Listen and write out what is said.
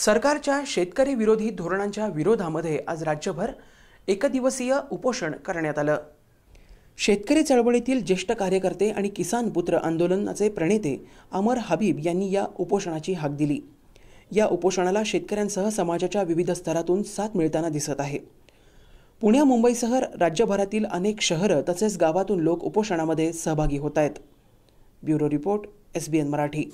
सरकारच्या शेतकरी विरोधी धोरणांच्या विरोधामध्ये आज राज्यभर एकदिवसीय उपोषण करण्यात आलं शेतकरी चळवळीतील ज्येष्ठ कार्यकर्ते आणि किसान पुत्र आंदोलनाचे प्रणेते अमर हबीब यांनी या उपोषणाची हाक दिली या उपोषणाला शेतकऱ्यांसह समाजाच्या विविध स्तरातून साथ मिळताना दिसत आहे पुण्या मुंबईसह राज्यभरातील अनेक शहरं तसेच गावातून लोक उपोषणामध्ये सहभागी होत आहेत bureau report S B N Marathi